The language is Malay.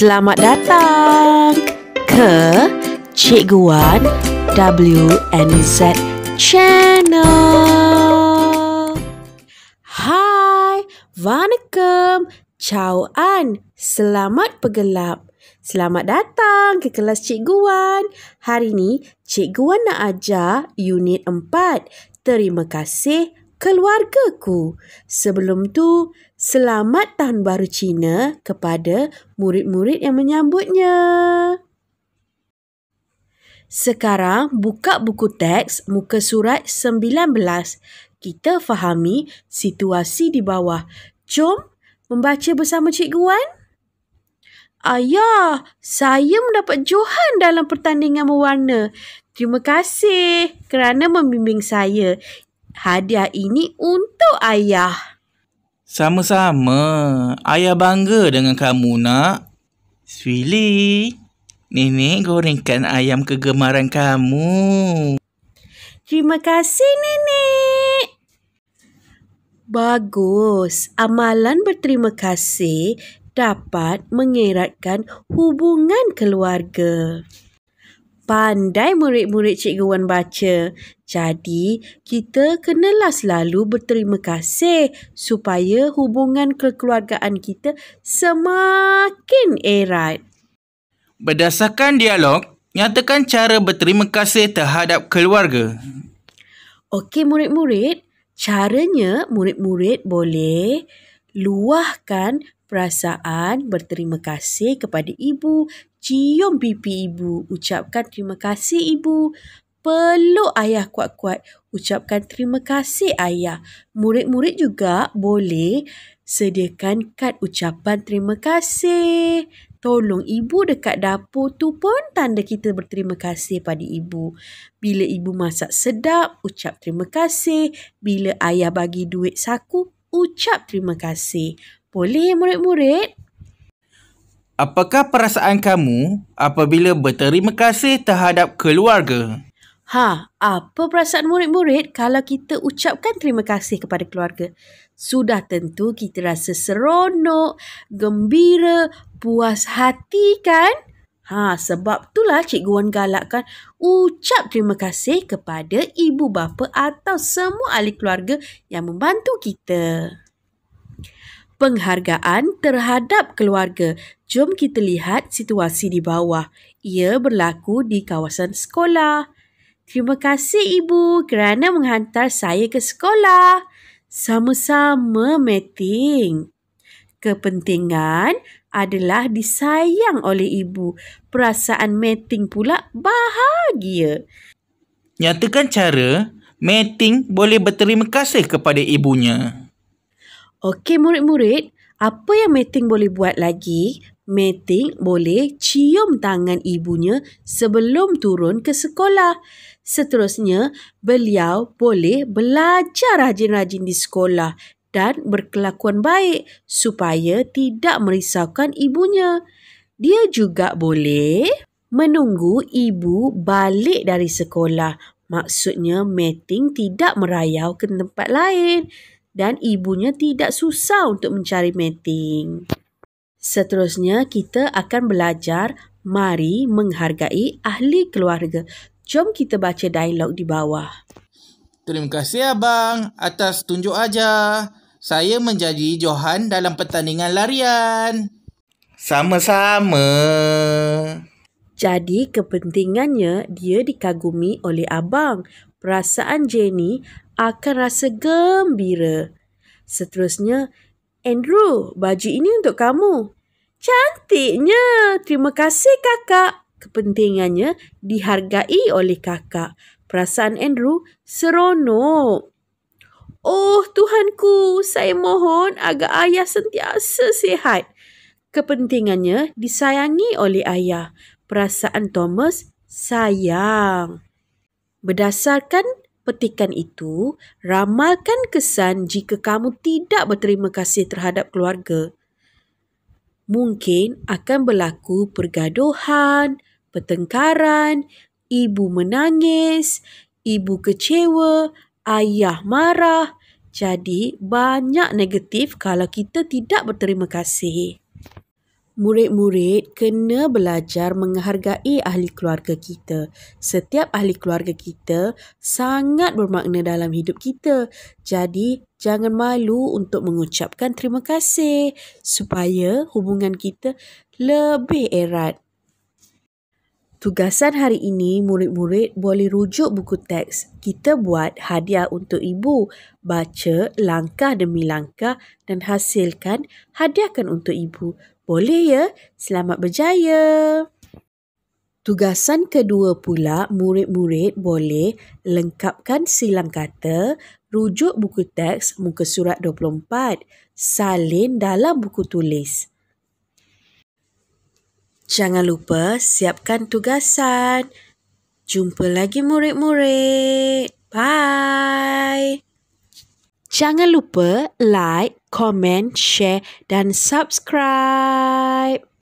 Selamat datang ke Cikgu Wan WNZ Channel. Hai, Vanakam, ciao An, selamat pergelap. Selamat datang ke kelas Cikgu Wan. Hari ini, Cikgu Wan nak ajar unit 4. Terima kasih keluargaku. Sebelum tu, selamat tahun baru Cina kepada murid-murid yang menyambutnya. Sekarang buka buku teks muka surat 19. Kita fahami situasi di bawah. Jom membaca bersama Cikgu Wan. Ayah, saya mendapat Johan dalam pertandingan mewarna. Terima kasih kerana membimbing saya. Hadiah ini untuk ayah. Sama-sama. Ayah bangga dengan kamu, nak. Swili, nenek gorengkan ayam kegemaran kamu. Terima kasih, nenek. Bagus. Amalan berterima kasih dapat mengeratkan hubungan keluarga pandai murid-murid Cikgu Wan baca. Jadi, kita kenalah selalu berterima kasih supaya hubungan kekeluargaan kita semakin erat. Berdasarkan dialog, nyatakan cara berterima kasih terhadap keluarga. Okey, murid-murid. Caranya, murid-murid boleh luahkan perasaan berterima kasih kepada ibu cium pipi ibu, ucapkan terima kasih ibu. Peluk ayah kuat-kuat, ucapkan terima kasih ayah. Murid-murid juga boleh sediakan kad ucapan terima kasih. Tolong ibu dekat dapur tu pun tanda kita berterima kasih pada ibu. Bila ibu masak sedap, ucap terima kasih. Bila ayah bagi duit saku, ucap terima kasih. Boleh murid-murid? Apakah perasaan kamu apabila berterima kasih terhadap keluarga? Ha, apa perasaan murid-murid kalau kita ucapkan terima kasih kepada keluarga? Sudah tentu kita rasa seronok, gembira, puas hati kan? Ha, sebab itulah Cikgu Wan galakkan ucap terima kasih kepada ibu bapa atau semua ahli keluarga yang membantu kita penghargaan terhadap keluarga. Jom kita lihat situasi di bawah. Ia berlaku di kawasan sekolah. Terima kasih ibu kerana menghantar saya ke sekolah. Sama-sama meeting. Kepentingan adalah disayang oleh ibu. Perasaan meeting pula bahagia. Nyatakan cara meeting boleh berterima kasih kepada ibunya. Okey murid-murid, apa yang Meting boleh buat lagi? Meting boleh cium tangan ibunya sebelum turun ke sekolah. Seterusnya, beliau boleh belajar rajin-rajin di sekolah dan berkelakuan baik supaya tidak merisaukan ibunya. Dia juga boleh menunggu ibu balik dari sekolah. Maksudnya, Meting tidak merayau ke tempat lain dan ibunya tidak susah untuk mencari mating. Seterusnya, kita akan belajar mari menghargai ahli keluarga. Jom kita baca dialog di bawah. Terima kasih abang atas tunjuk aja. Saya menjadi Johan dalam pertandingan larian. Sama-sama. Jadi kepentingannya dia dikagumi oleh abang. Perasaan Jenny akan rasa gembira. Seterusnya, Andrew, baju ini untuk kamu. Cantiknya. Terima kasih kakak. Kepentingannya dihargai oleh kakak. Perasaan Andrew seronok. Oh Tuhanku, saya mohon agar ayah sentiasa sihat. Kepentingannya disayangi oleh ayah. Perasaan Thomas sayang. Berdasarkan petikan itu, ramalkan kesan jika kamu tidak berterima kasih terhadap keluarga. Mungkin akan berlaku pergaduhan, pertengkaran, ibu menangis, ibu kecewa, ayah marah. Jadi banyak negatif kalau kita tidak berterima kasih murid-murid kena belajar menghargai ahli keluarga kita. Setiap ahli keluarga kita sangat bermakna dalam hidup kita. Jadi, jangan malu untuk mengucapkan terima kasih supaya hubungan kita lebih erat. Tugasan hari ini, murid-murid boleh rujuk buku teks kita buat hadiah untuk ibu. Baca langkah demi langkah dan hasilkan hadiahkan untuk ibu. Boleh ya, selamat berjaya. Tugasan kedua pula, murid-murid boleh lengkapkan silang kata, rujuk buku teks muka surat 24, salin dalam buku tulis. Jangan lupa siapkan tugasan. Jumpa lagi murid-murid. Bye. Jangan lupa like, komen, share dan subscribe.